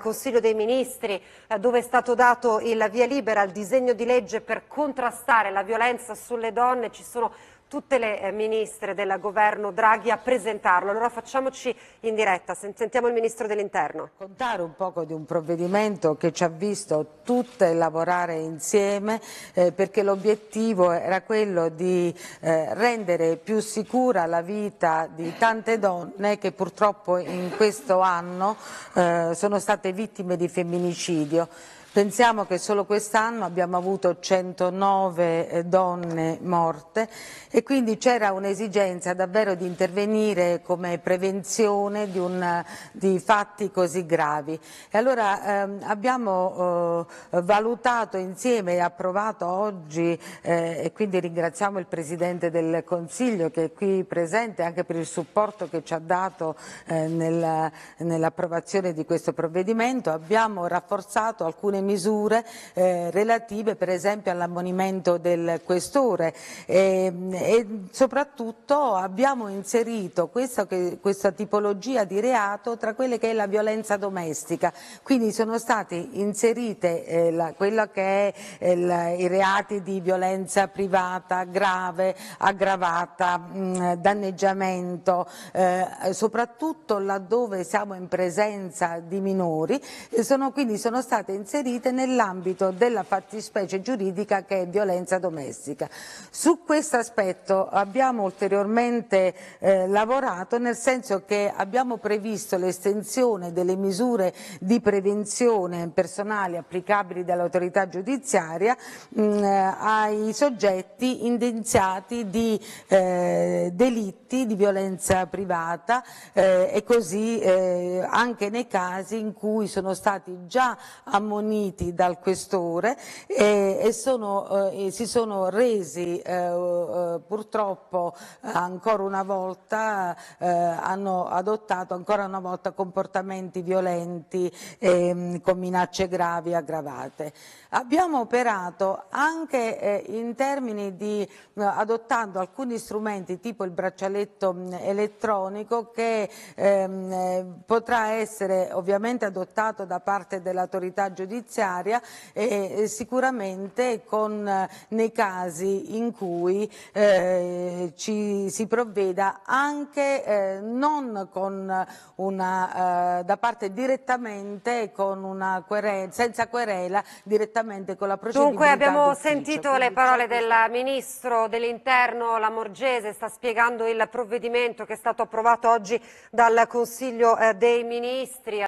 Consiglio dei Ministri eh, dove è stato dato il via libera al disegno di legge per contrastare la violenza sulle donne, ci sono tutte le eh, ministre del governo Draghi a presentarlo. Allora facciamoci in diretta, sentiamo il ministro dell'interno. Contare un poco di un provvedimento che ci ha visto tutte lavorare insieme eh, perché l'obiettivo era quello di eh, rendere più sicura la vita di tante donne che purtroppo in questo anno eh, sono state vittime di femminicidio. Pensiamo che solo quest'anno abbiamo avuto 109 eh, donne morte e quindi c'era un'esigenza davvero di intervenire come prevenzione di, un, di fatti così gravi. E allora ehm, abbiamo eh, valutato insieme e approvato oggi eh, e quindi ringraziamo il Presidente del Consiglio che è qui presente anche per il supporto che ci ha dato eh, nell'approvazione di questo provvedimento. Abbiamo rafforzato alcune alcune misure eh, relative per esempio all'ammonimento del questore e, eh, e soprattutto abbiamo inserito questa, questa, tipologia di reato tra quelle che è la violenza domestica, quindi sono state inserite eh, la, quella che è eh, i reati di violenza privata grave, aggravata, mh, mm, danneggiamento, eh, soprattutto laddove siamo in presenza di minori, sono, quindi sono state inserite gestite nell'ambito della fattispecie giuridica che è violenza domestica. Su questo aspetto abbiamo ulteriormente eh, lavorato nel senso che abbiamo previsto l'estensione delle misure di prevenzione personali applicabili dall'autorità giudiziaria mh, mm, ai soggetti indenziati di eh, delitti di violenza privata eh, e così eh, anche nei casi in cui sono stati già ammoniti forniti dal questore e, e, sono, eh, e si sono resi eh, eh purtroppo ancora una volta, eh, hanno adottato ancora una volta comportamenti violenti ehm, con minacce gravi aggravate. Abbiamo operato anche eh, in termini di adottando alcuni strumenti tipo il braccialetto mm, elettronico che ehm, potrà essere ovviamente adottato da parte dell'autorità giudiziaria giudiziaria e sicuramente con, eh, nei casi in cui eh, ci si provveda anche eh, non una, eh, da parte direttamente con una querela, senza querela direttamente con la procedura. Dunque abbiamo sentito le parole certo del Ministro dell'Interno Lamorgese, sta spiegando il provvedimento che è stato approvato oggi dal Consiglio eh, dei Ministri.